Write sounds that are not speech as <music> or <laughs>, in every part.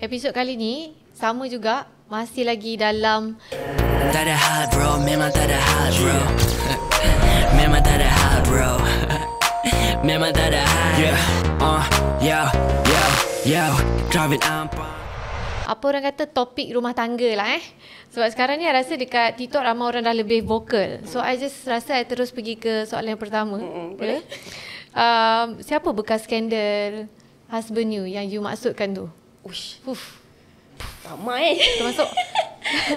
Episod kali ni sama juga masih lagi dalam Tak ada hal bro, memang tak ada hal bro <laughs> Memang tak ada hal bro <laughs> Memang tak ada hal uh, apa orang kata topik rumah tangga lah eh. Sebab sekarang ni saya rasa dekat TikTok ramai orang dah lebih vokal. So I just rasa saya terus pergi ke soalan yang pertama. Boleh? Mm-hmm. Yeah. Um, siapa bekas skandal husband you yang you maksudkan tu? Ush, Uf. Ramai eh. Termasuk. <laughs>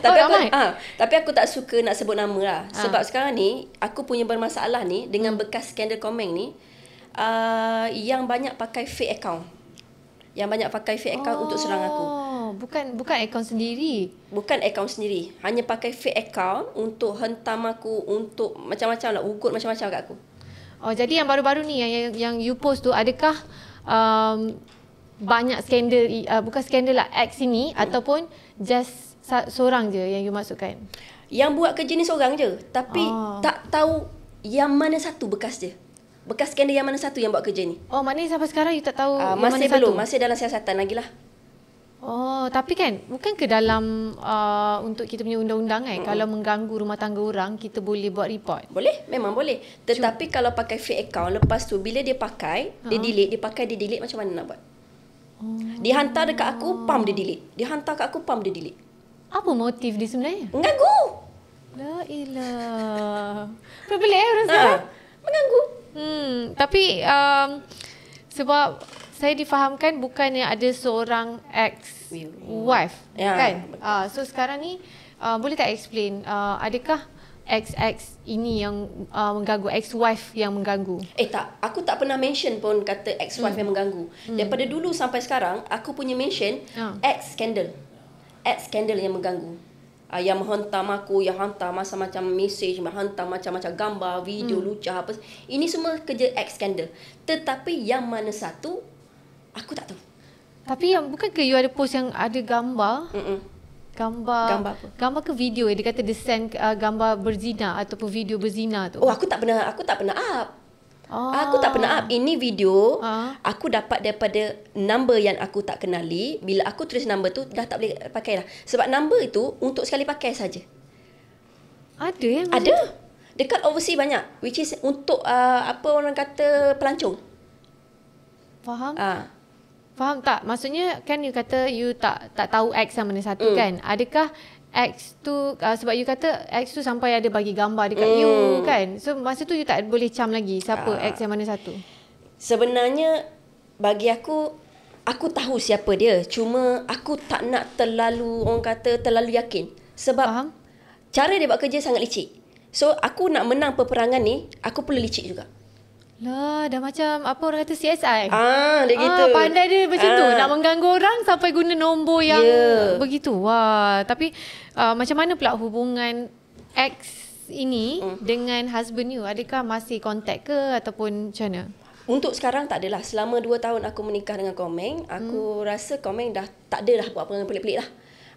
tapi oh, aku, ramai. Ha, tapi aku tak suka nak sebut nama lah. Ha. Sebab sekarang ni, aku punya bermasalah ni dengan hmm. bekas skandal komen ni. Uh, yang banyak pakai fake account. Yang banyak pakai fake account oh. untuk serang aku. Oh, bukan bukan account sendiri. Bukan account sendiri. Hanya pakai fake account untuk hentam aku, untuk macam-macam lah. ukur macam-macam kat aku. Oh, jadi yang baru-baru ni yang, yang, yang you post tu, adakah um, banyak skandal uh, bukan skandal lah ex ini hmm. ataupun just seorang je yang you masukkan. Yang buat kerja ni seorang je tapi oh. tak tahu yang mana satu bekas je. Bekas skandal yang mana satu yang buat kerja ni. Oh maknanya sampai sekarang you tak tahu uh, mana satu. Masih belum, masih dalam siasatan lagi lah. Oh tapi kan bukan ke dalam uh, untuk kita punya undang-undang kan hmm. kalau mengganggu rumah tangga orang kita boleh buat report. Boleh memang boleh. Tetapi Cuma. kalau pakai fake account lepas tu bila dia pakai uh-huh. dia ha. delete dia pakai dia delete macam mana nak buat? Dia hantar dekat aku, pam dia delete. Dia hantar kat aku, pam dia delete. Apa motif dia sebenarnya? Mengganggu. La ilah. Apa boleh eh orang sekarang? Ha, mengganggu. Hmm, tapi um, sebab saya difahamkan bukannya ada seorang ex wife yeah. kan? Uh, so sekarang ni uh, boleh tak explain uh, adakah Ex ex ini yang uh, mengganggu ex-wife yang mengganggu. Eh tak, aku tak pernah mention pun kata ex-wife hmm. yang mengganggu. Hmm. Daripada dulu sampai sekarang aku punya mention uh. Ah. ex scandal. Ex scandal yang mengganggu. Uh, yang menghantam aku, yang hantar macam-macam message, menghantar macam-macam gambar, video hmm. lucah apa. Ini semua kerja ex scandal. Tetapi yang mana satu aku tak tahu. Tapi yang bukan ke you ada post yang ada gambar? Mm-mm. Gambar, gambar apa? Gambar ke video yang dia kata dia send uh, gambar berzina ataupun video berzina tu? Oh aku tak pernah, aku tak pernah up. Oh. Aku tak pernah up. Ini video uh. aku dapat daripada number yang aku tak kenali. Bila aku tulis number tu dah tak boleh pakai lah. Sebab number itu untuk sekali pakai saja. Ada yang Ada. Dekat overseas banyak. Which is untuk uh, apa orang kata pelancong. Faham. Uh. Faham tak? Maksudnya kan you kata you tak tak tahu X yang mana satu mm. kan? Adakah X tu uh, sebab you kata X tu sampai ada bagi gambar dekat mm. you kan? So masa tu you tak boleh cam lagi siapa uh. X yang mana satu. Sebenarnya bagi aku aku tahu siapa dia. Cuma aku tak nak terlalu orang kata terlalu yakin sebab Faham? cara dia buat kerja sangat licik. So aku nak menang peperangan ni aku perlu licik juga. Lah, dah macam apa orang kata CSI. Ah, dia ah, gitu. Ah, pandai dia macam ah. tu. Nak mengganggu orang sampai guna nombor yang yeah. begitu. Wah, tapi uh, macam mana pula hubungan ex ini hmm. dengan husband you? Adakah masih kontak ke ataupun macam mana? Untuk sekarang tak adalah. Selama dua tahun aku menikah dengan Komeng, aku hmm. rasa Komeng dah tak ada buat apa-apa pelik-pelik lah.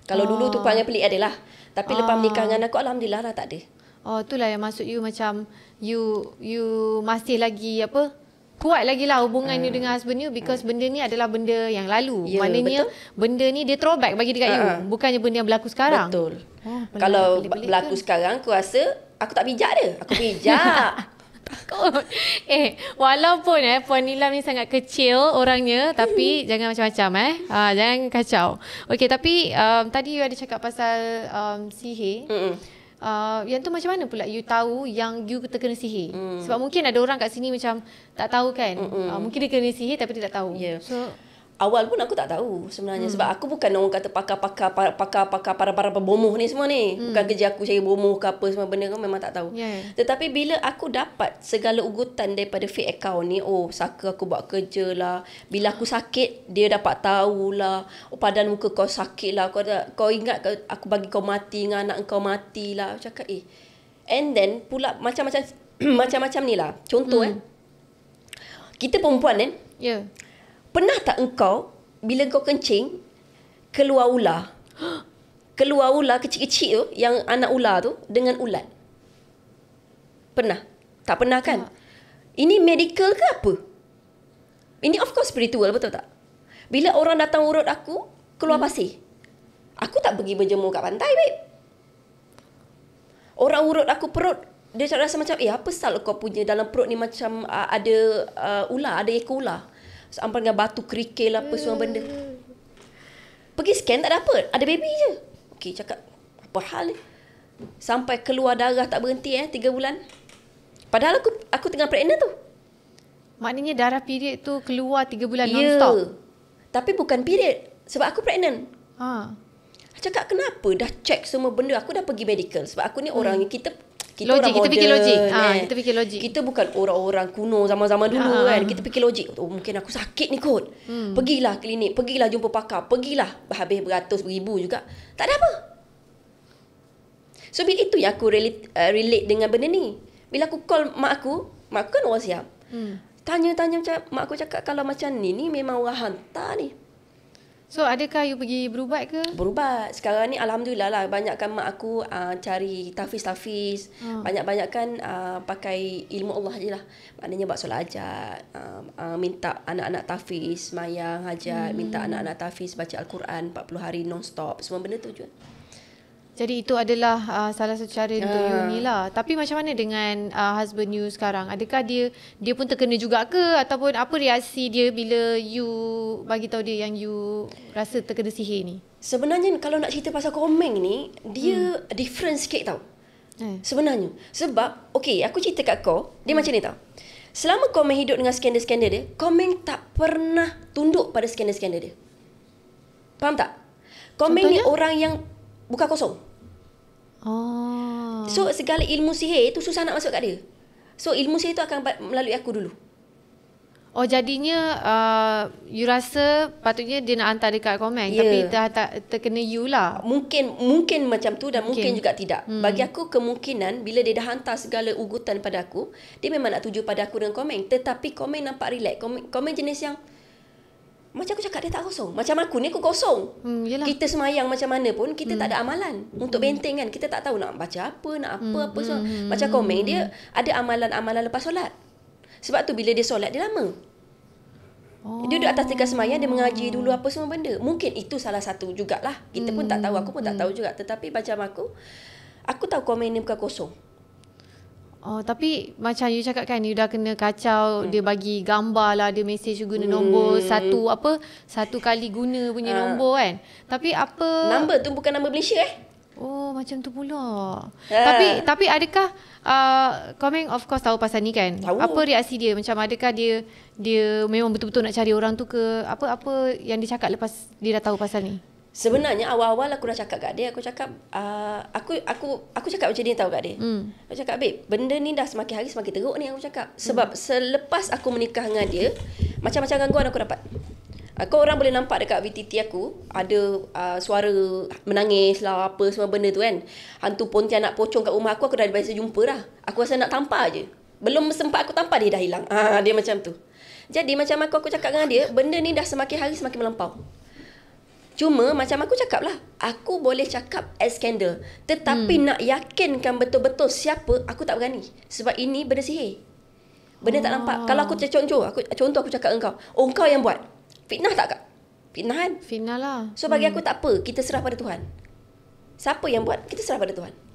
Kalau ah. dulu tu panggil pelik adalah. Tapi ah. lepas menikah dengan aku, Alhamdulillah lah tak ada. Oh, tu lah yang maksud you macam you you masih lagi apa? Kuat lagi lah hubungan uh, you hmm. dengan husband you because uh, benda ni adalah benda yang lalu. Yeah, Maknanya betul? benda ni dia throwback bagi dekat uh, you. Bukannya benda yang berlaku sekarang. Betul. Oh, Kalau berlaku kan? sekarang aku rasa aku tak bijak dia. Aku bijak. <laughs> Takut. Eh, walaupun eh Puan Nilam ni sangat kecil orangnya hmm. tapi jangan macam-macam eh. Uh, jangan kacau. Okay tapi um, tadi you ada cakap pasal um, sihir. Mm-mm. Uh, yang tu macam mana pula you tahu yang you terkena sihir? Mm. Sebab mungkin ada orang kat sini macam tak tahu kan. Uh, mungkin dia kena sihir tapi dia tak tahu. Yeah. So awal pun aku tak tahu sebenarnya hmm. sebab aku bukan orang kata pakar-pakar pakar-pakar para-para pembomoh ni semua ni hmm. bukan kerja aku cari bomoh ke apa semua benda kan memang tak tahu yeah. Ya. tetapi bila aku dapat segala ugutan daripada fake account ni oh saka aku buat kerja lah bila aku sakit dia dapat tahu lah oh padan muka kau sakit lah kau, tak, kau ingat aku bagi kau mati dengan anak kau mati lah cakap eh and then pula macam-macam <clears throat> macam-macam ni lah contoh hmm. eh kita perempuan kan eh? yeah. Pernah tak engkau bila kau kencing keluar ular? Keluar ular kecil-kecil tu yang anak ular tu dengan ulat. Pernah? Tak pernah kan? Tak. Ini medical ke apa? Ini of course spiritual betul tak? Bila orang datang urut aku, keluar hmm. pasir. Aku tak pergi berjemur kat pantai, babe. Orang urut aku perut, dia rasa macam, eh apa salah kau punya dalam perut ni macam uh, ada uh, ular, ada ekor ular. Sampai dengan batu kerikil apa hmm. semua benda. Pergi scan tak dapat. Ada baby je. Okay, cakap. Apa hal ni? Sampai keluar darah tak berhenti eh. Tiga bulan. Padahal aku aku tengah pregnant tu. Maknanya darah period tu keluar tiga bulan yeah. non-stop? Tapi bukan period. Sebab aku pregnant. Ha. Cakap kenapa? Dah check semua benda. Aku dah pergi medical. Sebab aku ni hmm. orang yang kita kita logik kita fikir logik kan. ha, kita fikir logik kita bukan orang-orang kuno zaman-zaman dulu ha. kan kita fikir logik oh, mungkin aku sakit ni kot hmm. pergilah klinik pergilah jumpa pakar pergilah habis beratus beribu juga tak ada apa so bila itu yang aku relate, uh, relate dengan benda ni bila aku call mak aku mak aku kan orang siap hmm. tanya-tanya macam mak aku cakap kalau macam ni ni memang orang hantar ni So adakah you pergi berubat ke? Berubat. Sekarang ni alhamdulillah lah banyakkan mak aku uh, cari tahfiz-tahfiz. Uh. Banyak-banyakkan uh, pakai ilmu Allah je lah. Maknanya buat solat hajat, uh, ah, uh, minta anak-anak tahfiz, mayang hajat, hmm. minta anak-anak tahfiz baca Al-Quran 40 hari non-stop. Semua benda tu je. Jadi itu adalah uh, salah satu cara untuk uh. you ni lah. Tapi macam mana dengan uh, husband you sekarang? Adakah dia dia pun terkena juga ke ataupun apa reaksi dia bila you bagi tahu dia yang you rasa terkena sihir ni? Sebenarnya kalau nak cerita pasal komeng ni, dia hmm. different sikit tau. Hmm. Sebenarnya sebab okey aku cerita kat kau, dia hmm. macam ni tau. Selama komeng hidup dengan skandal-skandal dia, komeng tak pernah tunduk pada skandal-skandal dia. Faham tak? Komeng Contohnya? ni orang yang Buka kosong. Oh. So segala ilmu sihir itu susah nak masuk kat dia. So ilmu sihir itu akan melalui aku dulu. Oh jadinya uh, you rasa patutnya dia nak hantar dekat komen yeah. tapi tak terkena you lah. Mungkin mungkin macam tu dan mungkin, mungkin juga tidak. Hmm. Bagi aku kemungkinan bila dia dah hantar segala ugutan pada aku, dia memang nak tuju pada aku dengan komen. Tetapi komen nampak relax. Komen, komen jenis yang macam aku cakap dia tak kosong. Macam aku ni aku kosong. Hmm, yelah. Kita semayang macam mana pun kita hmm. tak ada amalan untuk hmm. benteng kan. Kita tak tahu nak baca apa, nak apa hmm, apa so. Hmm, macam komen dia hmm. ada amalan-amalan lepas solat. Sebab tu bila dia solat dia lama. Oh. Dia duduk atas tingkat semayang dia mengaji oh. dulu apa semua benda. Mungkin itu salah satu jugalah. Kita hmm, pun tak tahu, aku pun hmm. tak tahu hmm. juga. Tetapi macam aku aku tahu komen ni bukan kosong. Oh, tapi macam you cakap kan, you dah kena kacau, hmm. dia bagi gambar lah, dia mesej guna hmm. nombor satu apa, satu kali guna punya uh. nombor kan. Tapi apa... nombor? tu bukan nombor Malaysia eh? Oh, macam tu pula. Uh. Tapi tapi adakah, uh, ah, Komeng of course tahu pasal ni kan? Tahu. Apa reaksi dia? Macam adakah dia dia memang betul-betul nak cari orang tu ke? Apa-apa yang dia cakap lepas dia dah tahu pasal ni? Sebenarnya awal-awal aku dah cakap kat dia, aku cakap uh, aku aku aku cakap macam ni tahu kat dia. Hmm. Aku cakap, "Babe, benda ni dah semakin hari semakin teruk ni aku cakap. Hmm. Sebab hmm. selepas aku menikah dengan dia, macam-macam gangguan aku dapat. Uh, orang boleh nampak dekat VTT aku ada uh, suara menangis lah apa semua benda tu kan. Hantu pontianak pocong kat rumah aku aku dah biasa jumpa dah. Aku rasa nak tampar aje. Belum sempat aku tampar dia dah hilang. Ah uh, dia macam tu. Jadi macam aku aku cakap dengan dia, benda ni dah semakin hari semakin melampau. Cuma macam aku cakap lah Aku boleh cakap as scandal Tetapi hmm. nak yakinkan betul-betul siapa Aku tak berani Sebab ini benda sihir Benda oh. tak nampak Kalau aku ah. cakap contoh aku, Contoh aku cakap engkau Oh engkau yang buat Fitnah tak kak? Fitnah kan? Fitnah lah So bagi hmm. aku tak apa Kita serah pada Tuhan Siapa yang buat Kita serah pada Tuhan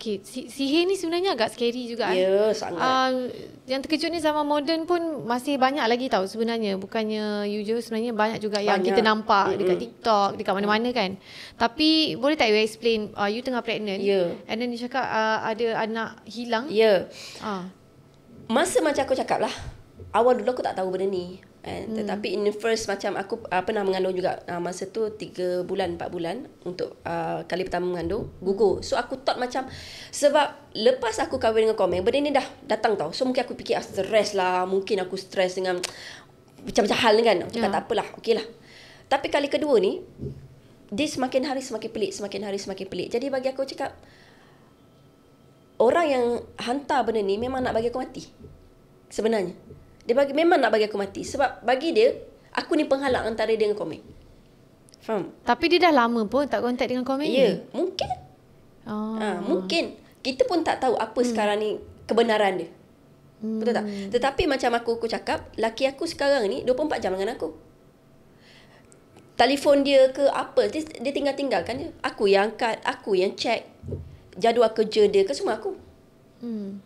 Okay, si, sihir ni sebenarnya agak scary juga. Eh? Ya, yeah, sangat. Uh, yang terkejut ni zaman moden pun masih banyak lagi tahu sebenarnya. Bukannya usual sebenarnya banyak juga banyak. yang kita nampak mm-hmm. dekat TikTok, dekat mana-mana kan. Tapi boleh tak you explain, uh, you tengah pregnant. Ya. Yeah. And then you cakap uh, ada anak hilang. Ya. Yeah. Uh. Masa macam aku cakap lah, awal dulu aku tak tahu benda ni kan? hmm. tetapi in the first macam aku uh, pernah mengandung juga uh, masa tu 3 bulan 4 bulan untuk uh, kali pertama mengandung hmm. gugur so aku thought macam sebab lepas aku kahwin dengan komen benda ni dah datang tau so mungkin aku fikir ah, stress lah mungkin aku stress dengan <tsk> macam-macam hal ni kan aku cakap yeah. tak apalah okey lah tapi kali kedua ni dia semakin hari semakin pelik semakin hari semakin pelik jadi bagi aku cakap orang yang hantar benda ni memang nak bagi aku mati sebenarnya dia bagi memang nak bagi aku mati sebab bagi dia aku ni penghalang antara dia dengan komik. Faham? Tapi dia dah lama pun tak kontak dengan komik ya, ni. mungkin. Oh. Ha, mungkin kita pun tak tahu apa hmm. sekarang ni kebenaran dia. Hmm. Betul tak? Tetapi macam aku aku cakap, laki aku sekarang ni 24 jam dengan aku. Telefon dia ke apa, dia tinggal-tinggalkan je. Aku yang angkat, aku yang check jadual kerja dia ke semua aku. Hmm.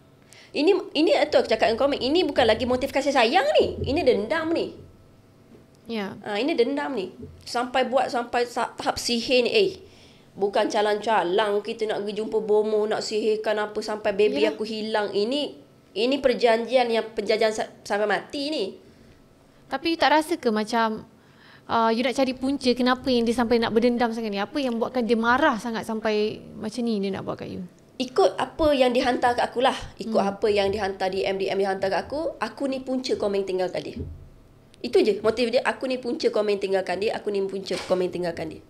Ini ini tu aku cakap dengan komik. Ini bukan lagi motif kasih sayang ni. Ini dendam ni. Ya. Yeah. Ha, ini dendam ni. Sampai buat sampai tahap sihir ni. Eh, bukan calang-calang kita nak pergi jumpa bomo nak sihirkan apa sampai baby yeah. aku hilang. Ini ini perjanjian yang penjajahan sampai mati ni. Tapi tak rasa ke macam uh, you nak cari punca kenapa yang dia sampai nak berdendam sangat ni? Apa yang buatkan dia marah sangat sampai macam ni dia nak buat kat you? ikut apa yang dihantar kat aku lah. Ikut hmm. apa yang dihantar di MDM yang hantar kat aku. Aku ni punca komen tinggalkan dia. Itu je motif dia. Aku ni punca komen tinggalkan dia. Aku ni punca komen tinggalkan dia.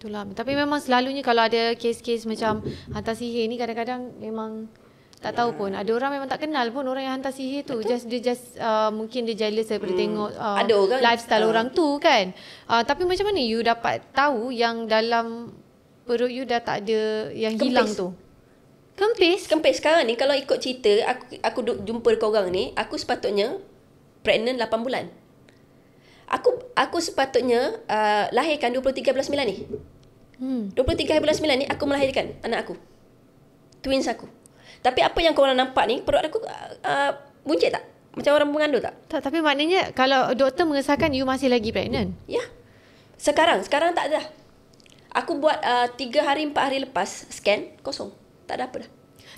Itulah. Tapi memang selalunya kalau ada kes-kes macam hantar sihir ni kadang-kadang memang tak tahu pun. Ada orang memang tak kenal pun orang yang hantar sihir tu. Just dia just uh, mungkin dia jealous daripada hmm. tengok uh, ada orang, lifestyle uh, orang tu kan. Uh, tapi macam mana you dapat tahu yang dalam perut you dah tak ada yang Kempis. hilang tu. Kempis. Kempis sekarang ni kalau ikut cerita aku aku duk jumpa kau orang ni, aku sepatutnya pregnant 8 bulan. Aku aku sepatutnya uh, lahirkan 23 bulan 9 ni. Hmm. 23 bulan 9 ni aku melahirkan anak aku. Twins aku. Tapi apa yang kau orang nampak ni, perut aku uh, buncit tak? Macam orang mengandung tak? Tak, tapi maknanya kalau doktor mengesahkan you masih lagi pregnant. Ya. Yeah. Sekarang, sekarang tak ada. Aku buat uh, tiga hari, empat hari lepas scan, kosong. Tak ada apa dah.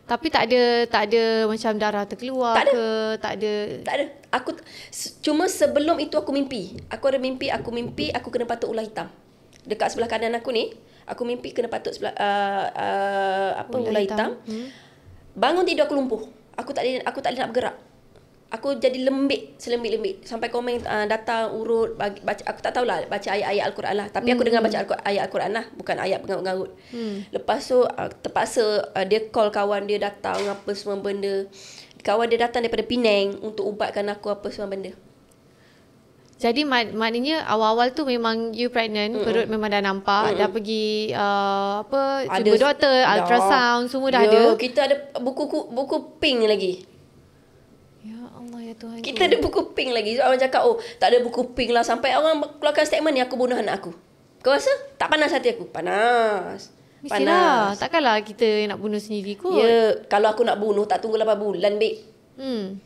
Tapi tak ada, tak ada macam darah terkeluar tak ada. ke? Tak ada. Tak ada. Aku, cuma sebelum itu aku mimpi. Aku ada mimpi, aku mimpi, aku kena patut ular hitam. Dekat sebelah kanan aku ni, aku mimpi kena patut sebelah, uh, uh, apa, ular, ular hitam. hitam. Hmm. Bangun tidur aku lumpuh. Aku tak boleh, aku tak boleh nak bergerak aku jadi lembik selembik-lembik sampai komen uh, ah, datang urut bagi, baca aku tak tahulah baca ayat-ayat al-Quran lah tapi aku hmm. dengar baca ayat al-Quran lah bukan ayat pengarut-ngarut. Hmm. Lepas tu uh, terpaksa uh, dia call kawan dia datang apa semua benda. Kawan dia datang daripada Penang untuk ubatkan aku apa semua benda. Jadi mak- maknanya awal-awal tu memang you pregnant, mm perut memang dah nampak, mm dah pergi uh, apa jumpa doktor, ultrasound semua dah Yo, ya, ada. kita ada buku buku pink lagi. Tuhan Kita ada buku pink lagi Orang cakap oh tak ada buku pink lah Sampai orang keluarkan statement ni aku bunuh anak aku Kau rasa tak panas hati aku? Panas Mestilah takkanlah kita nak bunuh sendiri kot Ya kalau aku nak bunuh tak tunggu 8 bulan babe hmm.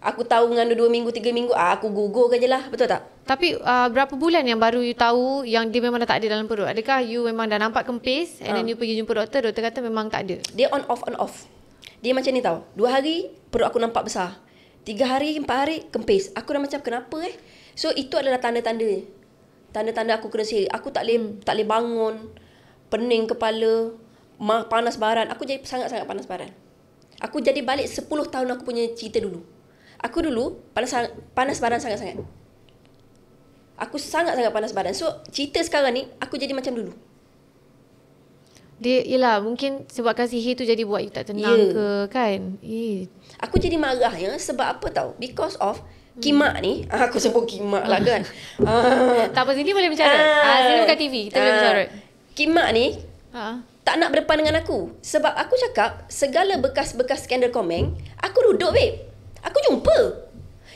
Aku tahu dengan dua minggu tiga minggu ah, aku gugur kan je lah betul tak? Tapi uh, berapa bulan yang baru you tahu yang dia memang dah tak ada dalam perut? Adakah you memang dah nampak kempis and ha. then ah. you pergi jumpa doktor, doktor kata memang tak ada? Dia on off on off. Dia macam ni tau. Dua hari perut aku nampak besar. Tiga hari, empat hari, kempis. Aku dah macam kenapa eh? So itu adalah tanda-tanda. Tanda-tanda aku kena sihir. Aku tak boleh, hmm. tak boleh bangun. Pening kepala. panas baran. Aku jadi sangat-sangat panas baran. Aku jadi balik sepuluh tahun aku punya cerita dulu. Aku dulu panas, panas baran sangat-sangat. Aku sangat-sangat panas badan. So, cerita sekarang ni, aku jadi macam dulu dia ialah, mungkin sebab kasih hate tu jadi buat you tak tenang yeah. ke kan eh. aku jadi marah ya sebab apa tau because of Kimak ni hmm. ah, Aku sebut kimak lah kan <laughs> ah. Tak apa sini boleh bercara ah, Sini ah, bukan TV Kita ah. boleh bercara Kimak ni ah. Tak nak berdepan dengan aku Sebab aku cakap Segala bekas-bekas skandal komen Aku duduk babe Aku jumpa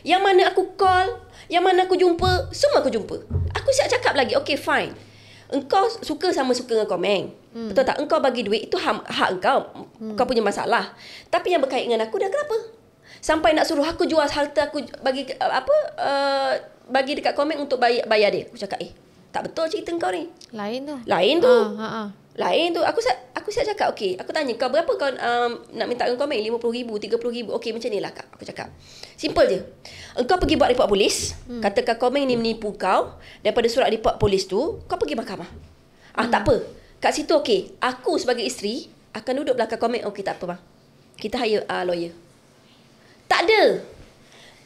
Yang mana aku call Yang mana aku jumpa Semua aku jumpa Aku siap cakap lagi Okay fine engkau suka sama suka dengan kau Hmm. Betul tak? Engkau bagi duit itu hak, hak engkau. Hmm. Kau punya masalah. Tapi yang berkait dengan aku dah kenapa? Sampai nak suruh aku jual harta aku bagi uh, apa uh, bagi dekat komen untuk bayar, bayar dia. Aku cakap, "Eh, tak betul cerita kau ni." Lain tu. Lain tu. Ha, ha, ha lain tu aku siap, aku siap cakap okey aku tanya kau berapa kau um, nak minta kau ambil 50 ribu 30 ribu okey macam ni lah kak aku cakap simple je engkau pergi buat report polis hmm. katakan kau ni menipu kau daripada surat report polis tu kau pergi mahkamah ah, hmm. ah tak apa kat situ okey aku sebagai isteri akan duduk belakang komen okey tak apa bang kita hire uh, lawyer tak ada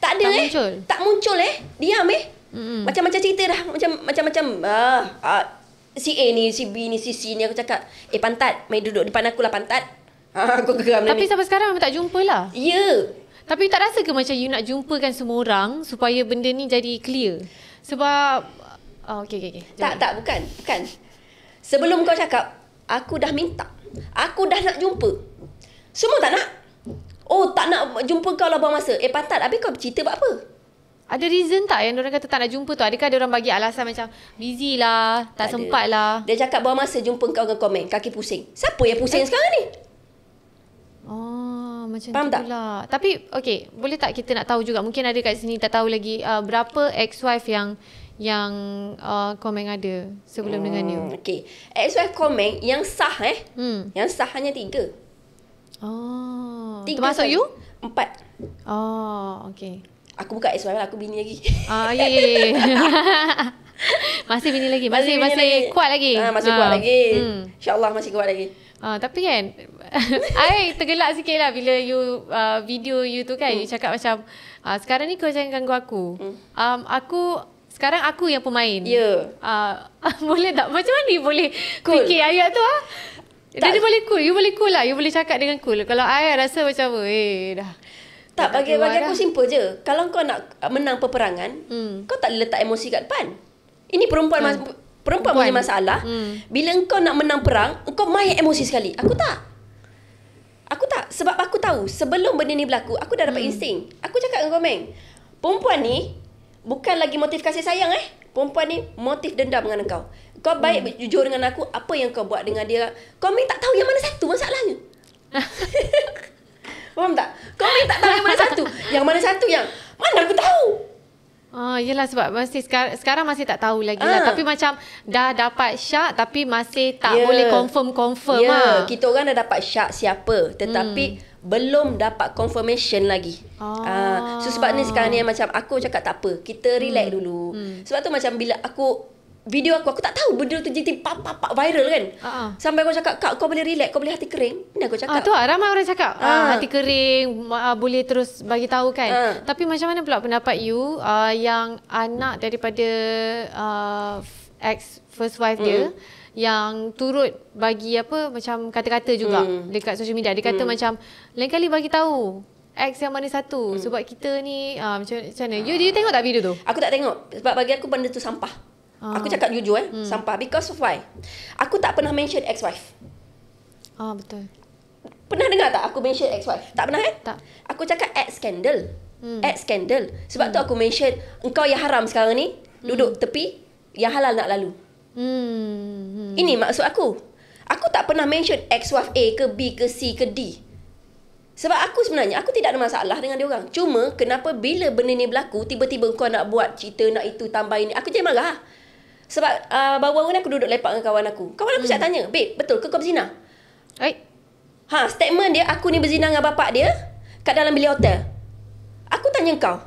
tak ada tak eh muncul. tak muncul eh diam eh hmm. macam-macam cerita dah macam macam-macam ah, ah si A ni, si B ni, si C ni aku cakap, eh pantat, mai duduk depan aku lah pantat. <laughs> Ha, aku geram Tapi sampai sekarang aku tak jumpa lah. Ya. Yeah. Tapi tak rasa ke macam you nak jumpakan semua orang supaya benda ni jadi clear? Sebab, oh, ah, okay, okay, okay. Jom. Tak, tak, bukan, bukan. Sebelum kau cakap, aku dah minta. Aku dah nak jumpa. Semua tak nak. Oh, tak nak jumpa kau lah buang masa. Eh, pantat, habis kau cerita buat apa? Ada reason tak yang orang kata tak nak jumpa tu? Adakah orang bagi alasan macam busy lah, tak ada. sempat lah. Dia cakap bawa masa jumpa kau dengan komen, kaki pusing. Siapa yang pusing eh. sekarang ni? Oh, macam Faham tu tak? pula. Tapi okay, boleh tak kita nak tahu juga? Mungkin ada kat sini tak tahu lagi uh, berapa ex-wife yang yang uh, komen ada sebelum hmm, dengan you. Okay. Ex-wife komen yang sah eh. Hmm. Yang sah hanya tiga. Oh. Tiga termasuk kan? you? Empat. Oh, okay. Aku buka SY lah, aku bini lagi. Ah, ya, ya, ya. Masih bini lagi. Masih masih, masih lagi. kuat lagi. Ha, masih ha. kuat ah, lagi. Hmm. InsyaAllah masih kuat lagi. Ah, tapi kan, <laughs> I tergelak sikit lah bila you uh, video you tu kan. Hmm. You cakap macam, ah, sekarang ni kau jangan ganggu aku. Hmm. Um, aku, sekarang aku yang pemain. Ya. Yeah. Uh, <laughs> boleh tak? Macam mana you boleh cool. fikir ayat tu? Ha? Tak. boleh cool. You boleh cool lah. You boleh cakap dengan cool. Kalau I rasa macam, eh dah. Tak, bagi, bagi aku simple je. Kalau kau nak uh, menang peperangan, hmm. kau tak letak emosi kat depan. Ini perempuan hmm. mas- perempuan Puan. punya masalah. Hmm. Bila kau nak menang perang, kau main emosi sekali. Aku tak. Aku tak. Sebab aku tahu, sebelum benda ni berlaku, aku dah dapat hmm. insting. Aku cakap dengan kau, Meng. Perempuan ni, bukan lagi motif kasih sayang eh. Perempuan ni, motif dendam dengan kau. Kau hmm. baik hmm. jujur dengan aku, apa yang kau buat dengan dia. Kau Meng tak tahu yang mana satu masalahnya. <laughs> Faham tak? Kau main tak tahu yang mana satu. Yang mana satu yang mana aku tahu? Oh yelah sebab masih sekarang masih tak tahu lagi lah. Ah. Tapi macam dah dapat syak tapi masih tak yeah. boleh confirm-confirm yeah. lah. Kita orang dah dapat syak siapa tetapi hmm. belum dapat confirmation lagi. Ah. Ah. So sebab ni sekarang ni macam aku cakap tak apa. Kita relax hmm. dulu. Hmm. Sebab tu macam bila aku video aku aku tak tahu benda tu jadi pap pap pap viral kan. Uh-huh. Sampai aku cakap kak kau boleh relax kau boleh hati kering. Ni aku cakap. Ah uh, tu lah, ramai orang cakap uh. Uh, hati kering uh, boleh terus bagi tahu kan. Uh. Tapi macam mana pula pendapat you uh, yang anak daripada uh, ex first wife mm. dia hmm. yang turut bagi apa macam kata-kata juga mm. dekat social media dia kata mm. macam lain kali bagi tahu ex yang mana satu mm. sebab kita ni uh, macam macam mana. Uh. You, you tengok tak video tu? Aku tak tengok sebab bagi aku benda tu sampah. Uh, aku cakap jujur eh, hmm. sampah. Because of why? Aku tak pernah mention ex-wife. Ah, uh, betul. Pernah dengar tak aku mention ex-wife? Tak pernah Eh? Tak. Aku cakap ex-scandal. Hmm. Ex-scandal. Sebab hmm. tu aku mention, engkau yang haram sekarang ni, hmm. duduk tepi, yang halal nak lalu. Hmm. hmm. Ini maksud aku. Aku tak pernah mention ex-wife A ke B ke C ke D. Sebab aku sebenarnya, aku tidak ada masalah dengan dia orang. Cuma, kenapa bila benda ni berlaku, tiba-tiba kau nak buat cerita, nak itu, tambah ini. Aku jadi marah. Sebab uh, baru-baru ni aku duduk lepak dengan kawan aku. Kawan aku hmm. siap tanya, babe, betul ke kau berzina? Hai. Ha, statement dia, aku ni berzina dengan bapak dia kat dalam bilik hotel. Aku tanya kau.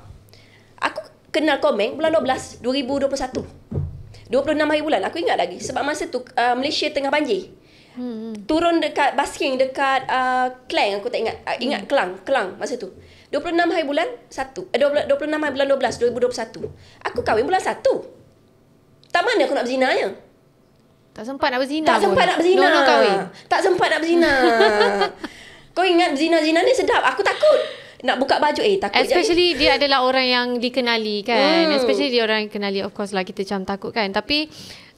Aku kenal kau, Meng, bulan 12, 2021. 26 hari bulan, aku ingat lagi. Sebab masa tu, uh, Malaysia tengah banjir. Hmm. hmm. Turun dekat basking dekat uh, Klang aku tak ingat uh, ingat hmm. Kelang Kelang masa tu. 26 hari bulan 1. Eh, 26 hari bulan 12 2021. Aku kahwin bulan tak mana aku nak berzina je. Tak sempat nak berzina Tak sempat nak berzina. No, no, Tak sempat nak berzina. <laughs> Kau ingat berzina-zina ni sedap. Aku takut. Nak buka baju eh takut Especially jadi. dia adalah orang yang dikenali kan. Hmm. Especially dia orang yang kenali of course lah kita macam takut kan. Tapi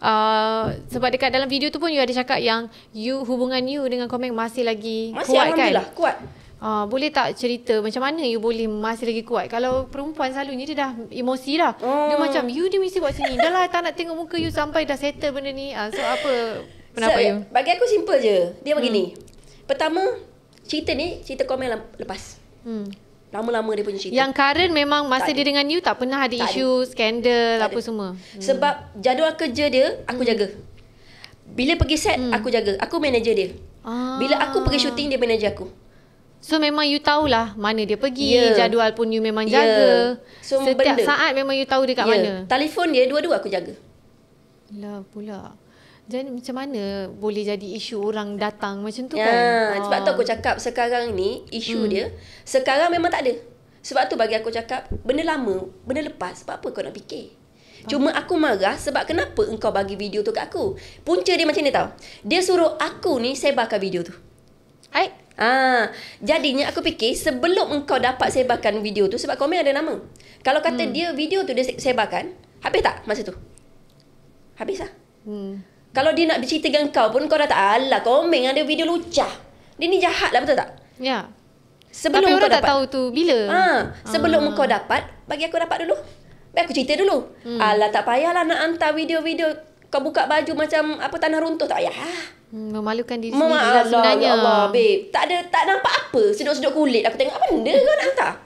Uh, sebab dekat dalam video tu pun you ada cakap yang you hubungan you dengan komen masih lagi masih kuat kan? Masih Alhamdulillah kuat. Uh, boleh tak cerita macam mana you boleh masih lagi kuat? Kalau perempuan selalunya dia dah emosi dah. Oh. Dia macam, you dia mesti buat sini. Dah lah, tak nak tengok muka you sampai dah settle benda ni. Uh, so, apa pendapat so, you? Eh, bagi aku simple je. Dia hmm. begini. Pertama, cerita ni, cerita komen lepas. Hmm. Lama-lama dia punya cerita. Yang Karen memang masa tak dia ada. dengan you tak pernah ada tak isu, ada. skandal, tak apa ada. semua. Hmm. Sebab jadual kerja dia, aku hmm. jaga. Bila pergi set, hmm. aku jaga. Aku manager dia. Ah. Bila aku pergi syuting, dia manager aku. So memang you tahulah mana dia pergi, yeah. jadual pun you memang ya. jaga. Yeah. So, Setiap benda. saat memang you tahu dekat yeah. mana. Telefon dia dua-dua aku jaga. Lah pula. Jadi macam mana boleh jadi isu orang datang macam tu yeah. kan? Sebab ha. tu aku cakap sekarang ni isu hmm. dia, sekarang memang tak ada. Sebab tu bagi aku cakap benda lama, benda lepas sebab apa kau nak fikir? Cuma aku marah sebab kenapa engkau bagi video tu kat aku? Punca dia macam ni tau. Dia suruh aku ni sebarkan video tu. Hai. Ah, jadinya aku fikir sebelum engkau dapat sebarkan video tu sebab komen ada nama. Kalau kata hmm. dia video tu dia sebarkan, habis tak masa tu? Habis ah. Hmm. Kalau dia nak bercerita dengan kau pun kau dah tak alah komen ada video lucah. Dia ni jahat lah betul tak? Ya. Yeah. Sebelum Tapi orang kau tak tahu tu bila. Ha, sebelum ah. kau dapat, bagi aku dapat dulu. Baik aku cerita dulu. Hmm. Alah tak payahlah nak hantar video-video kau buka baju macam apa tanah runtuh tak payah. Hmm, memalukan diri Mama sendiri Allah, sebenarnya. Allah, Allah, babe. Tak ada tak nampak apa. Sedut-sedut kulit. Aku tengok apa benda kau nak hantar. <laughs>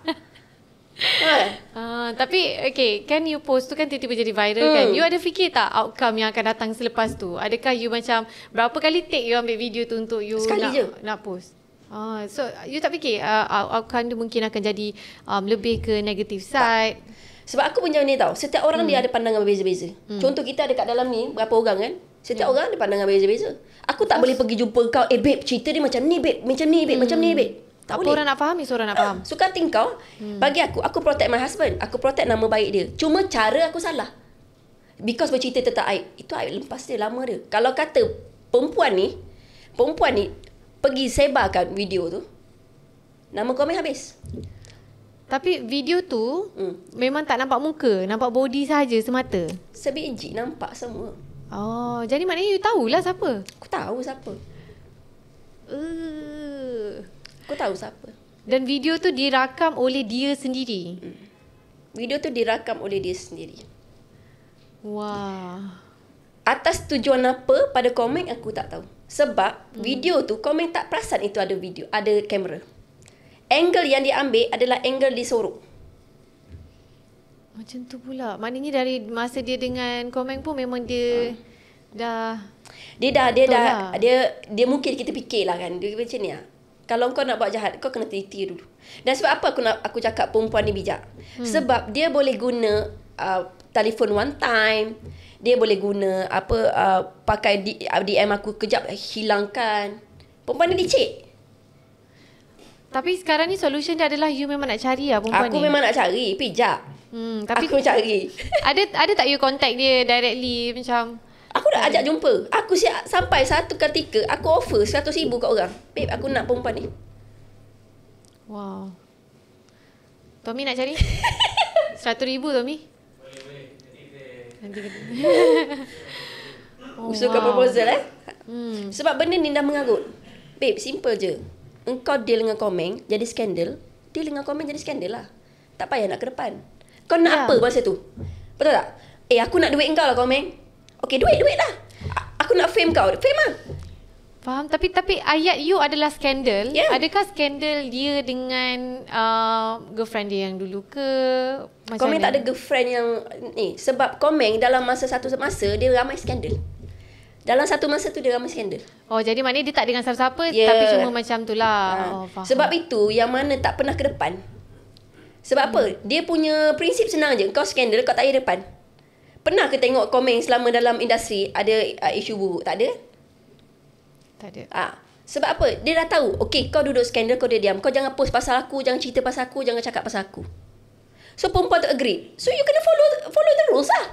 Ha. Uh, tapi okay Kan you post tu kan Tiba-tiba jadi viral kan. hmm. kan You ada fikir tak Outcome yang akan datang Selepas tu Adakah you macam Berapa kali take you Ambil video tu Untuk you Sekali nak, je Nak post uh, So you tak fikir uh, Outcome tu mungkin akan jadi um, Lebih ke negative side tak. Sebab aku pun macam ni tau. Setiap orang hmm. dia ada pandangan berbeza-beza. Hmm. Contoh kita ada kat dalam ni, berapa orang kan? Setiap yeah. Hmm. orang ada pandangan berbeza-beza. Aku tak boleh pergi jumpa kau, eh babe, cerita dia macam ni babe, macam ni babe, hmm. macam ni hmm. babe. Tak apa boleh. orang nak faham, itu orang nak ah, faham. Suka ting kau, hmm. bagi aku, aku protect my husband. Aku protect nama baik dia. Cuma cara aku salah. Because bercerita tentang aib. Itu aib lepas dia, lama dia. Kalau kata perempuan ni, perempuan ni pergi sebarkan video tu, nama kau habis. Tapi video tu hmm. memang tak nampak muka, nampak body saja semata. Sebiji nampak semua. Oh, jadi maknanya you tahulah siapa? Aku tahu siapa. Uh. Aku tahu siapa. Dan video tu dirakam oleh dia sendiri. Hmm. Video tu dirakam oleh dia sendiri. Wah. Atas tujuan apa pada komen aku tak tahu. Sebab hmm. video tu komen tak perasan itu ada video, ada kamera angle yang diambil adalah angle disorok. Macam tu pula. Maknanya dari masa dia dengan komen pun memang dia uh. dah dia dah dia dah lah. dia dia mungkin kita fikirlah kan. Dia macam ni ah. Kalau kau nak buat jahat, kau kena teliti dulu. Dan sebab apa aku nak aku cakap perempuan ni bijak? Hmm. Sebab dia boleh guna uh, telefon one time. Dia boleh guna apa uh, pakai DM uh, aku kejap hilangkan. Perempuan ni licik. Tapi sekarang ni solution dia adalah you memang nak cari lah perempuan aku ni. Aku memang nak cari. Pijak. Hmm, tapi aku cari. Ada ada tak you contact dia directly macam? Aku dah ajak jumpa. Aku siap sampai satu ketika aku offer seratus ribu kat orang. Babe, aku nak perempuan ni. Wow. Tommy nak cari? <laughs> Seratus ribu Tommy? Boleh, boleh. Nanti kita. Nanti kita. Usulkan proposal eh. Hmm. Sebab benda ni dah mengarut. Babe, simple je engkau deal dengan komen, jadi skandal, deal dengan komen jadi skandal lah. Tak payah nak ke depan. Kau nak ya. apa masa tu? Betul tak? Eh aku nak duit engkau lah komen. Okay duit duit lah. Aku nak fame kau. Fame lah. Faham tapi tapi ayat you adalah skandal. Yeah. Adakah skandal dia dengan uh, girlfriend dia yang dulu ke? Macam komeng mana? tak ada girlfriend yang ni sebab komen dalam masa satu masa dia ramai skandal. Dalam satu masa tu dia ramai skandal. Oh jadi maknanya dia tak dengan siapa-siapa yeah. tapi cuma macam tu lah. Ha. Oh, Sebab itu yang mana tak pernah ke depan. Sebab hmm. apa? Dia punya prinsip senang je. Kau skandal kau tak ada depan. Pernah ke tengok komen selama dalam industri ada uh, isu buruk? Tak ada kan? Tak ada. Ha. Sebab apa? Dia dah tahu. Okey kau duduk skandal kau dia diam. Kau jangan post pasal aku. Jangan cerita pasal aku. Jangan cakap pasal aku. So perempuan tu agree. So you kena follow follow the rules lah.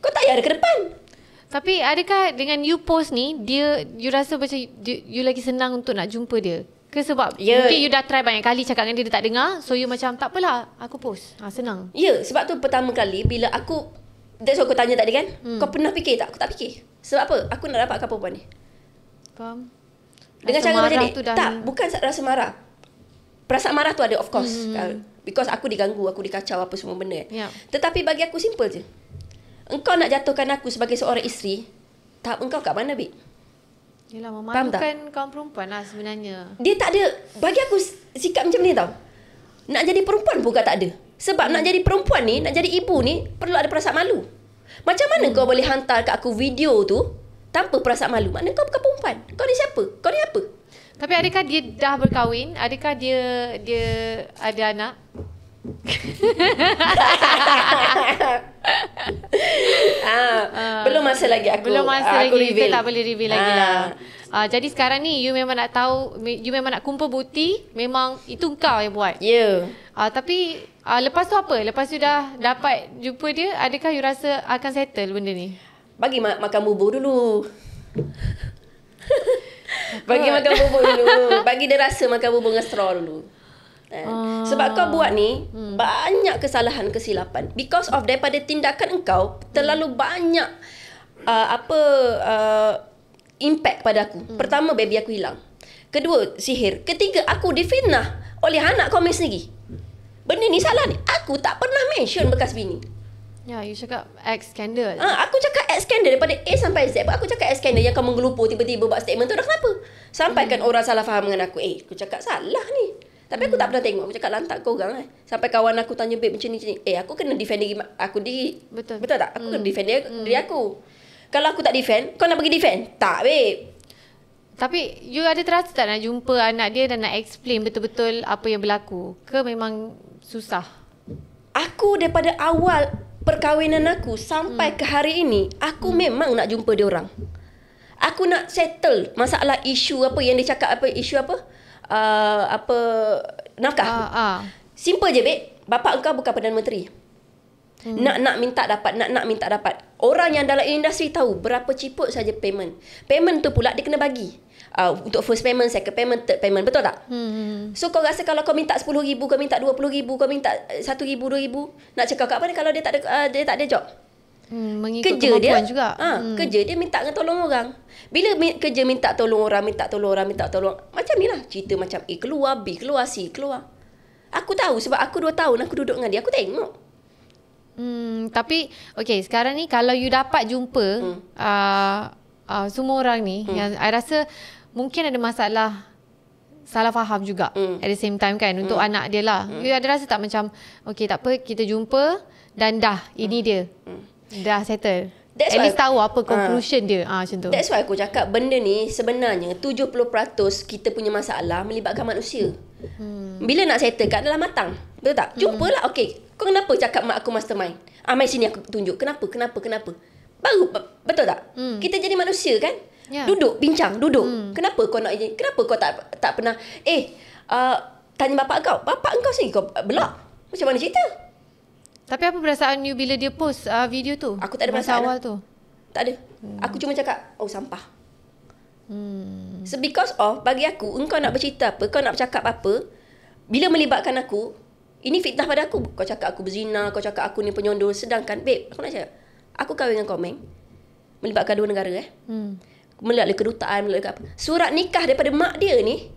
Kau tak payah ada ke depan. Tapi adakah dengan you post ni dia you rasa macam you, you lagi senang untuk nak jumpa dia? Ke sebab yeah. mungkin you dah try banyak kali cakap dengan dia dia tak dengar so you macam tak apalah aku post. Ha senang. Ya yeah, sebab tu pertama kali bila aku that's what aku tanya tadi kan? Hmm. Kau pernah fikir tak? Aku tak fikir. Sebab apa? Aku nak dapat apa perempuan ni. Faham? Dengan rasa cara macam ni. Dah... Tak, bukan rasa marah. Perasaan marah tu ada of course. Hmm. hmm, hmm. Because aku diganggu, aku dikacau apa semua benda. Kan? Yeah. Tetapi bagi aku simple je. Engkau nak jatuhkan aku sebagai seorang isteri Tahap engkau kat mana, Bik? Yelah, memalukan kaum perempuan lah sebenarnya Dia tak ada Bagi aku sikap macam ni tau Nak jadi perempuan pun tak ada Sebab hmm. nak jadi perempuan ni Nak jadi ibu ni Perlu ada perasaan malu Macam mana hmm. kau boleh hantar kat aku video tu Tanpa perasaan malu Maknanya kau bukan perempuan Kau ni siapa? Kau ni apa? Tapi adakah dia dah berkahwin? Adakah dia dia ada anak? <laughs> masa lagi aku Belum masa uh, lagi aku Kita tak boleh reveal lagi lah uh, Jadi sekarang ni You memang nak tahu You memang nak kumpul bukti Memang itu kau yang buat Ya yeah. uh, Tapi uh, Lepas tu apa? Lepas tu dah dapat Jumpa dia Adakah you rasa Akan settle benda ni? Bagi mak- makan bubur dulu <laughs> Bagi makan bubur dulu Bagi dia rasa Makan bubur dengan straw dulu Uh, Sebab kau buat ni hmm. Banyak kesalahan Kesilapan Because of Daripada tindakan engkau Terlalu banyak uh, apa uh, impact kepada aku. Hmm. Pertama baby aku hilang. Kedua sihir. Ketiga aku difitnah oleh anak kau sendiri. Benda ni salah ni. Aku tak pernah mention bekas bini. Ya, yeah, you cakap ex scandal. Ah, aku cakap ex scandal daripada A sampai Z. Aku cakap ex scandal yang kau menggelupur tiba-tiba buat statement tu dah kenapa? Sampaikan mm. orang salah faham dengan aku. Eh, aku cakap salah ni. Tapi aku mm. tak hmm. pernah tengok. Aku cakap lantak kau orang eh. Sampai kawan aku tanya babe macam ni macam ni. Eh, aku kena defend diri aku di Betul. Betul tak? Aku mm. kena hmm. defend diri hmm. aku. Mm. Kalau aku tak defend, kau nak pergi defend? Tak, babe. Tapi you ada terasa tak nak jumpa anak dia dan nak explain betul-betul apa yang berlaku? Ke memang susah? Aku daripada awal perkahwinan aku sampai hmm. ke hari ini, aku hmm. memang nak jumpa dia orang. Aku nak settle masalah isu apa yang dia cakap apa isu apa? Uh, apa nafkah? Uh, uh. Simple je, babe. Bapak engkau bukan Perdana Menteri. Hmm. Nak nak minta dapat, nak nak minta dapat. Orang yang dalam industri tahu berapa ciput saja payment. Payment tu pula dia kena bagi. Uh, untuk first payment, second payment, third payment. Betul tak? Hmm. hmm, hmm. So kau rasa kalau kau minta RM10,000, kau minta RM20,000, kau minta RM1,000, eh, RM2,000. Nak cakap kat mana kalau dia tak ada, uh, dia tak ada job? Hmm, mengikut kerja dia, juga. Ha, hmm. Kerja dia minta tolong orang. Bila mi, kerja minta tolong orang, minta tolong orang, minta tolong. Macam ni lah. Cerita macam A keluar, B keluar, C keluar. Aku tahu sebab aku dua tahun aku duduk dengan dia. Aku tengok. Hmm, tapi okay sekarang ni kalau you dapat jumpa hmm. uh, uh, semua orang ni hmm. yang I rasa mungkin ada masalah salah faham juga hmm. at the same time kan untuk hmm. anak dia lah. Hmm. You ada rasa tak macam okay tak apa kita jumpa dan dah ini hmm. dia. Hmm. Dah settle. That's at least I, tahu apa ah. conclusion uh, dia uh, macam tu. That's why aku cakap benda ni sebenarnya 70% kita punya masalah melibatkan manusia. Hmm. Bila nak settle kat dalam matang. Betul tak? Hmm. Jumpa lah. Okay. Kau kenapa cakap mak aku mastermind? Ah, mai sini aku tunjuk. Kenapa? Kenapa? Kenapa? Baru. Betul tak? Hmm. Kita jadi manusia kan? Yeah. Duduk. Bincang. Duduk. Hmm. Kenapa kau nak jadi? Kenapa kau tak tak pernah? Eh. Uh, tanya bapak kau. Bapak kau sini kau belok Macam mana cerita? Tapi apa perasaan you bila dia post uh, video tu? Aku tak ada perasaan. Masa awal tu? Tak ada. Hmm. Aku cuma cakap, oh sampah. Hmm. So because of, bagi aku, engkau nak bercerita apa, kau nak bercakap apa, bila melibatkan aku, ini fitnah pada aku. Kau cakap aku berzina, kau cakap aku ni penyondol. Sedangkan, babe, aku nak cakap. Aku kahwin dengan kau, Meng. Melibatkan dua negara, eh. Hmm. Melalui kedutaan, melalui apa. Surat nikah daripada mak dia ni,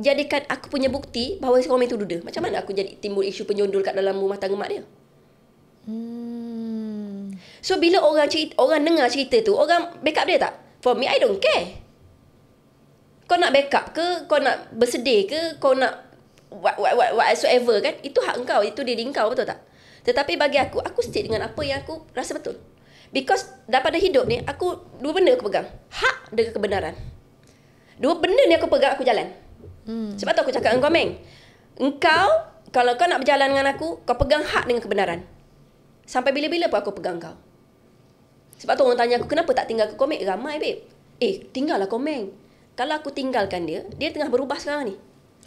jadikan aku punya bukti bahawa si Meng tu duda. Macam mana aku jadi timbul isu penyondol kat dalam rumah tangga mak dia? Hmm. So, bila orang cerita, orang dengar cerita tu, orang backup dia tak? For me, I don't care. Kau nak backup ke? Kau nak bersedih ke? Kau nak what, what, what, whatsoever kan Itu hak engkau Itu diri engkau betul tak Tetapi bagi aku Aku stick dengan apa yang aku rasa betul Because daripada hidup ni Aku dua benda aku pegang Hak dengan kebenaran Dua benda ni aku pegang Aku jalan hmm. Sebab tu aku cakap dengan kau Meng Engkau Kalau kau nak berjalan dengan aku Kau pegang hak dengan kebenaran Sampai bila-bila pun aku pegang kau Sebab tu orang tanya aku Kenapa tak tinggal ke komen Ramai babe Eh tinggal lah komen Kalau aku tinggalkan dia Dia tengah berubah sekarang ni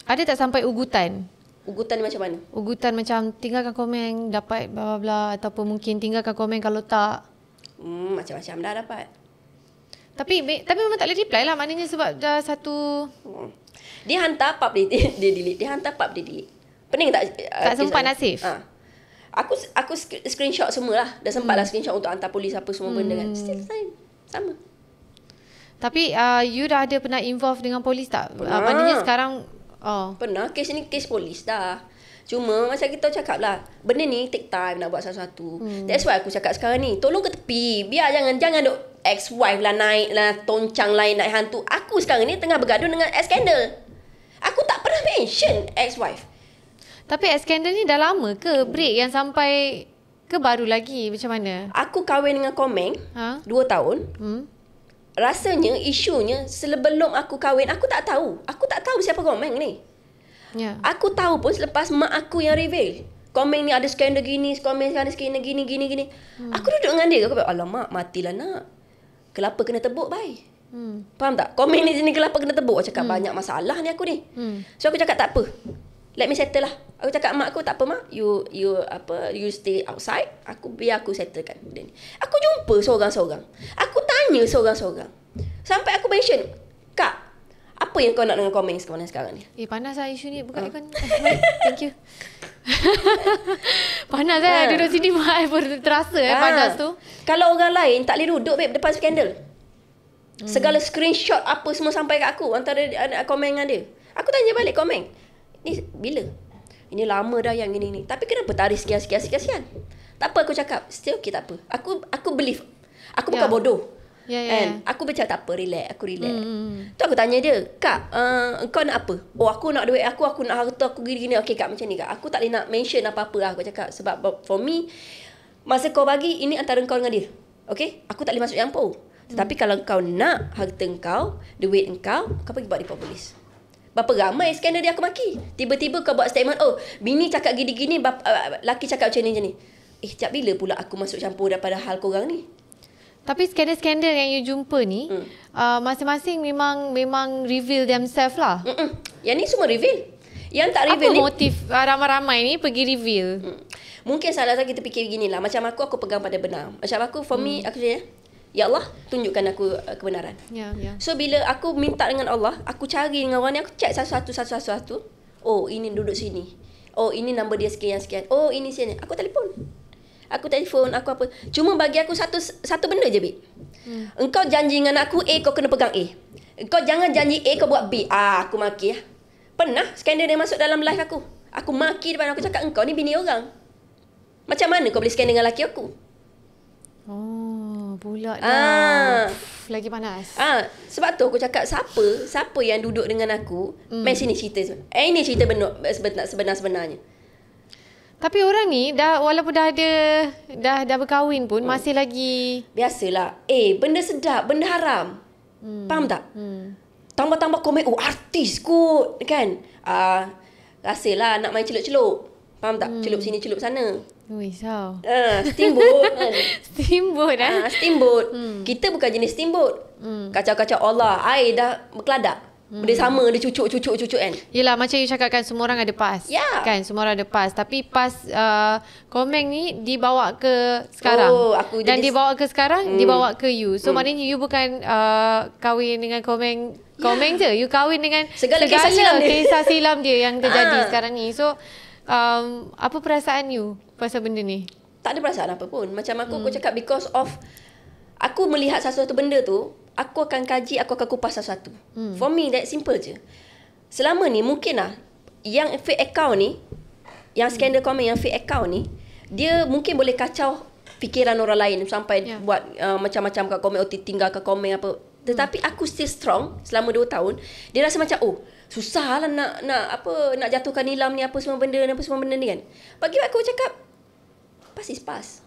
ada tak sampai ugutan? Ugutan macam mana? Ugutan macam tinggalkan komen dapat bla bla bla ataupun mungkin tinggalkan komen kalau tak. Hmm, macam-macam dah dapat. Tapi me, tapi memang tak boleh reply lah maknanya sebab dah satu hmm. dia hantar pap dia, dia, dia delete, dia hantar pap dia delete. Pening tak? Eh, tak uh, sempat eh, nasif. Ha. Aku aku screenshot semualah. Dah sempatlah hmm. screenshot untuk hantar polis apa semua hmm. benda kan. Hmm. Still time. Sama. Tapi uh, you dah ada pernah involve dengan polis tak? Ah, pernah. Uh, maknanya sekarang Oh. Pernah kes ni kes polis dah. Cuma macam kita cakap lah Benda ni take time nak buat sesuatu hmm. That's why aku cakap sekarang ni Tolong ke tepi Biar jangan Jangan duk ex-wife lah naik lah Toncang lain naik hantu Aku sekarang ni tengah bergaduh dengan ex-scandal Aku tak pernah mention ex-wife Tapi ex-scandal ni dah lama ke break yang sampai Ke baru lagi macam mana Aku kahwin dengan Komeng ha? Dua tahun hmm? rasanya isunya sebelum aku kahwin aku tak tahu. Aku tak tahu siapa komen ni. Yeah. Aku tahu pun selepas mak aku yang reveal. Komen ni ada skandal gini, komen ada skandal gini gini gini. Hmm. Aku duduk dengan dia aku kata, "Alamak, matilah nak. Kelapa kena tebuk, baik. Hmm. Faham tak? Komen ni sini hmm. kelapa kena tebuk. Aku cakap hmm. banyak masalah ni aku ni. Hmm. So aku cakap tak apa let me settle lah. Aku cakap mak aku tak apa mak, you you apa you stay outside, aku biar aku settlekan benda ni. Aku jumpa seorang-seorang. Aku tanya seorang-seorang. Sampai aku mention, "Kak, apa yang kau nak dengan komen sekarang ni Eh panas lah isu ni, buka uh. aircon. Eh, Thank you. <laughs> panas lah, uh. duduk sini mak air pun terasa uh. eh panas ah. tu. Kalau orang lain tak boleh duduk babe depan skandal. Hmm. Segala screenshot apa semua sampai kat aku antara komen dengan dia. Aku tanya balik komen. Ni bila? Ini lama dah yang ini ni. Tapi kenapa tarik sekian sekian sekian sekian? Tak apa aku cakap. Still okay tak apa. Aku aku believe. Aku yeah. bukan ya. bodoh. Ya, yeah, ya. Yeah, Aku bercakap tak apa, relax, aku relax. Mm. Tu aku tanya dia, Kak, uh, kau nak apa? Oh, aku nak duit aku, aku nak harta aku gini-gini. Okay, Kak, macam ni, Kak. Aku tak boleh nak mention apa-apa lah, aku cakap. Sebab for me, masa kau bagi, ini antara kau dengan dia. Okay? Aku tak boleh masuk campur. Mm. Tetapi kalau kau nak harta kau, duit kau, kau pergi buat di populis. Berapa ramai skandal dia aku maki. Tiba-tiba kau buat statement, oh, bini cakap gini-gini, bap- uh, laki cakap macam ni macam ni. Eh, sejak bila pula aku masuk campur daripada hal korang ni? Tapi skandal-skandal yang you jumpa ni, hmm. uh, masing-masing memang memang reveal themselves lah. Mm-mm. Yang ni semua reveal. Yang tak reveal Apa ni. Apa motif uh, ramai-ramai ni pergi reveal? Hmm. Mungkin salah satu kita fikir beginilah. Macam aku, aku pegang pada benar. Macam aku, for hmm. me, aku cakap Ya Allah, tunjukkan aku uh, kebenaran. yeah, Yeah. So bila aku minta dengan Allah, aku cari dengan orang ni, aku cek satu-satu satu-satu. Oh, ini duduk sini. Oh, ini nombor dia sekian sekian. Oh, ini sini. Aku telefon. Aku telefon, aku apa. Cuma bagi aku satu satu benda je, Bik. Yeah. Hmm. Engkau janji dengan aku A, kau kena pegang A. Engkau jangan janji A, kau buat B. Ah, aku maki lah. Pernah skandal dia masuk dalam live aku. Aku maki depan aku cakap, engkau ni bini orang. Macam mana kau boleh skandal dengan laki aku? Oh pula dah. Ah. Lah. Pff, lagi panas. Ah, sebab tu aku cakap siapa, siapa yang duduk dengan aku, mm. mai sini cerita. Eh ini cerita benar sebenar sebenarnya. Tapi orang ni dah walaupun dah ada dah dah berkahwin pun mm. masih lagi biasalah. Eh, benda sedap, benda haram. Mm. Faham tak? Hmm. Tambah-tambah komen, oh artis kot, kan? Ah, uh, rasalah nak main celup-celup. Faham tak? Hmm. Celup sini, celup sana. Ui, so. Uh, ah, steamboat <laughs> kan. steamboat lah. Uh, steamboat. Hmm. Kita bukan jenis steamboat. Hmm. Kacau-kacau Allah. Air dah berkeladak. Hmm. Dia sama, dia cucuk-cucuk-cucuk kan. Yelah, macam you cakapkan semua orang ada pas. Ya. Yeah. Kan, semua orang ada pas. Tapi pas uh, komeng ni dibawa ke sekarang. Oh, aku jenis... Dan dibawa ke sekarang, hmm. dibawa ke you. So, hmm. maknanya you bukan uh, kahwin dengan komen, Komeng yeah. Ya. je, you kahwin dengan segala, segala kisah, silam kisah silam dia yang terjadi <laughs> ah. sekarang ni. So, um, apa perasaan you? pasal benda ni? Tak ada perasaan apa pun. Macam aku, hmm. aku cakap because of aku melihat sesuatu benda tu, aku akan kaji, aku akan kupas sesuatu. Hmm. For me, that simple je. Selama ni, mungkin lah, yang fake account ni, yang skandal hmm. comment yang fake account ni, dia mungkin boleh kacau fikiran orang lain sampai yeah. buat uh, macam-macam kat komen, otik tinggal kat komen apa. Tetapi hmm. aku still strong selama dua tahun, dia rasa macam, oh, susah lah nak, nak, apa, nak jatuhkan nilam ni, apa semua benda, apa semua benda ni kan. Bagi aku cakap, pas is pas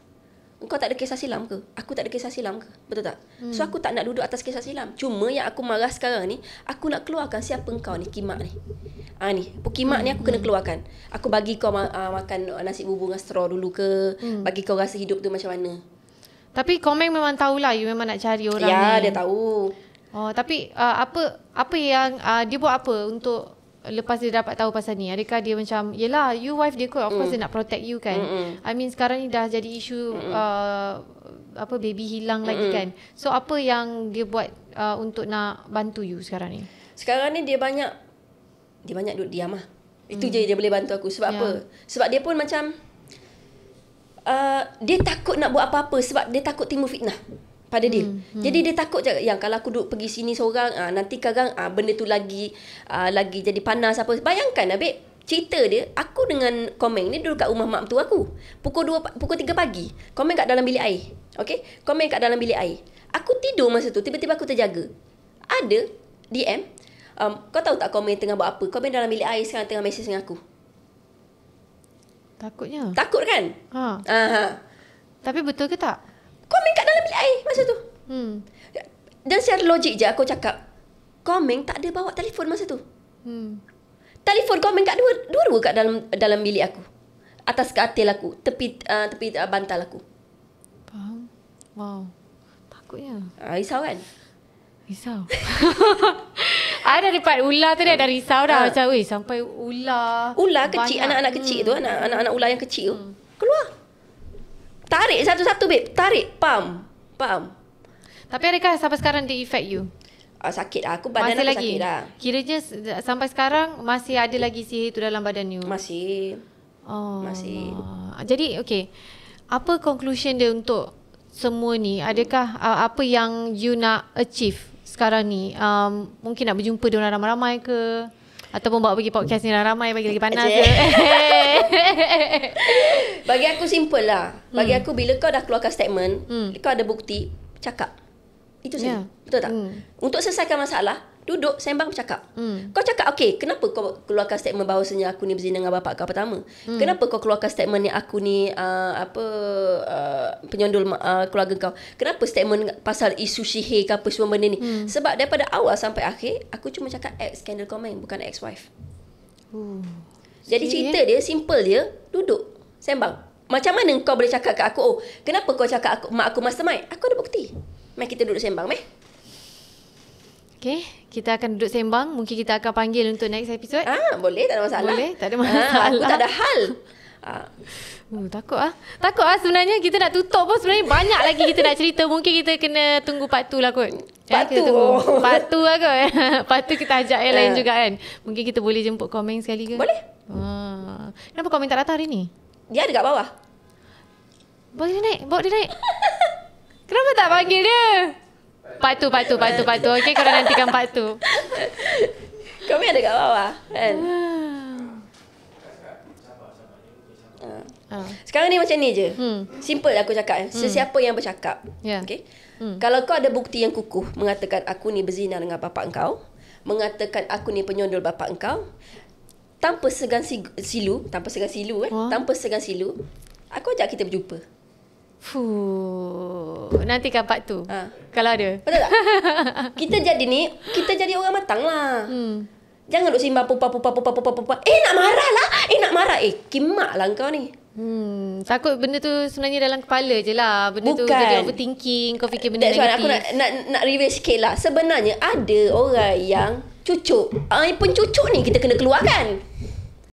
Kau tak ada kisah silam ke? Aku tak ada kisah silam ke? Betul tak? Hmm. So aku tak nak duduk atas kisah silam. Cuma yang aku marah sekarang ni, aku nak keluarkan siapa engkau ni, Kimak ni. Ha ni, Pukimak hmm. ni aku kena hmm. keluarkan. Aku bagi kau ma- uh, makan ah, nasi bubur dengan straw dulu ke? Hmm. Bagi kau rasa hidup tu macam mana? Tapi komen memang tahulah you memang nak cari orang ya, ni. Ya, dia tahu. Oh, tapi uh, apa apa yang uh, dia buat apa untuk Uh, lepas dia dapat tahu pasal ni adakah dia macam yelah you wife dia kot of course mm. dia nak protect you kan Mm-mm. I mean sekarang ni dah jadi isu uh, apa baby hilang Mm-mm. lagi kan so apa yang dia buat uh, untuk nak bantu you sekarang ni sekarang ni dia banyak dia banyak duduk diam lah itu mm. je dia boleh bantu aku sebab yeah. apa sebab dia pun macam uh, dia takut nak buat apa-apa sebab dia takut timbul fitnah pada dia. Hmm, hmm. Jadi dia takut je yang kalau aku duduk pergi sini seorang ah nanti kadang ah benda tu lagi ah lagi jadi panas apa. Bayangkan abik cerita dia aku dengan Komeng ni duduk kat rumah mak mertua aku. Pukul 2 pukul 3 pagi. Komeng kat dalam bilik air. Okey? Komeng kat dalam bilik air. Aku tidur masa tu tiba-tiba aku terjaga. Ada DM um, kau tahu tak Komeng tengah buat apa? Komeng dalam bilik air sekarang tengah mesej dengan aku. Takutnya. Takut kan? Ha. Aha. Tapi betul ke tak? kau main kat dalam bilik air masa tu. Hmm. Dan secara logik je aku cakap, kau tak ada bawa telefon masa tu. Hmm. Telefon kau main kat dua, dua dua kat dalam dalam bilik aku. Atas katil aku, tepi uh, tepi uh, bantal aku. Faham? Wow. Takutnya. Ah, uh, Isau kan? Risau. <laughs> Ada daripada ular tu dia dah risau dah. Uh, macam, sampai ular. Ular kecil, anak-anak kecil hmm. tu. Anak-anak ular yang kecil tu. Hmm. Keluar. Tarik satu-satu babe Tarik Pam Pam Tapi adakah sampai sekarang Dia effect you? Uh, sakit lah Aku badan masih aku lagi. sakit lah Kiranya sampai sekarang Masih ada lagi sihir tu Dalam badan you? Masih Oh Masih Jadi okay Apa conclusion dia untuk Semua ni Adakah uh, Apa yang you nak achieve Sekarang ni um, Mungkin nak berjumpa Diorang ramai-ramai ke Ataupun bawa pergi podcast ni ramai bagi lagi panas je. <laughs> bagi aku simple lah. Bagi hmm. aku bila kau dah keluarkan statement, hmm. kau ada bukti, cakap. Itu saja. Yeah. Betul tak? Hmm. Untuk selesaikan masalah, duduk sembang bercakap. Hmm. Kau cakap okay. kenapa kau keluarkan statement bahawasanya aku ni berzina dengan bapak kau pertama? Hmm. Kenapa kau keluarkan statement ni aku ni uh, apa uh, penyondol uh, keluarga kau? Kenapa statement pasal isu sihir ke apa semua benda ni? Hmm. Sebab daripada awal sampai akhir aku cuma cakap ex scandal komen bukan ex wife. Oh. Jadi cerita eh? dia simple dia, duduk sembang. Macam mana kau boleh cakap kat aku, oh, kenapa kau cakap aku mak aku mastermind? Aku ada bukti. Mai kita duduk sembang, meh. Okay, kita akan duduk sembang. Mungkin kita akan panggil untuk next episode. Ah, boleh, tak ada masalah. Boleh, tak ada ah, masalah. Ah, aku tak ada hal. Ah. Uh, takut ah. Takut ah sebenarnya kita nak tutup pun sebenarnya banyak lagi kita nak cerita. Mungkin kita kena tunggu part 2 lah kot. Ya, part 2. Eh, kita Part 2 lah kot. <laughs> part 2 kita ajak yang uh. lain ah. juga kan. Mungkin kita boleh jemput komen sekali ke? Boleh. Ah. Kenapa komen tak datang hari ni? Dia ada kat bawah. Bawa dia naik. Bawa dia naik. <laughs> Kenapa tak panggil dia? Part tu, part tu, part tu, part tu. Okay, korang nantikan part tu. Kami ada kat bawah, kan? Ha. Sekarang ni macam ni je. Hmm. Simple aku cakap eh. Hmm. Sesiapa yang bercakap. Yeah. Okay? Hmm. Kalau kau ada bukti yang kukuh mengatakan aku ni berzina dengan bapak engkau, mengatakan aku ni penyondol bapak engkau, tanpa segan silu, tanpa segan silu eh, tanpa segan silu, aku ajak kita berjumpa. Fuh, nanti kan part tu. Ha. Kalau ada. Betul tak? <laughs> kita jadi ni, kita jadi orang matang lah. Hmm. Jangan duk simbah pupa pupa pupa pupa pupa. Eh nak marah lah. Eh nak marah. Eh kimak lah kau ni. Hmm, takut benda tu sebenarnya dalam kepala je lah. Benda Bukan. tu jadi overthinking, kau fikir benda That's negatif. Aku nak, nak, nak reveal sikit lah. Sebenarnya ada orang yang cucuk. Uh, pun cucuk ni kita kena keluarkan.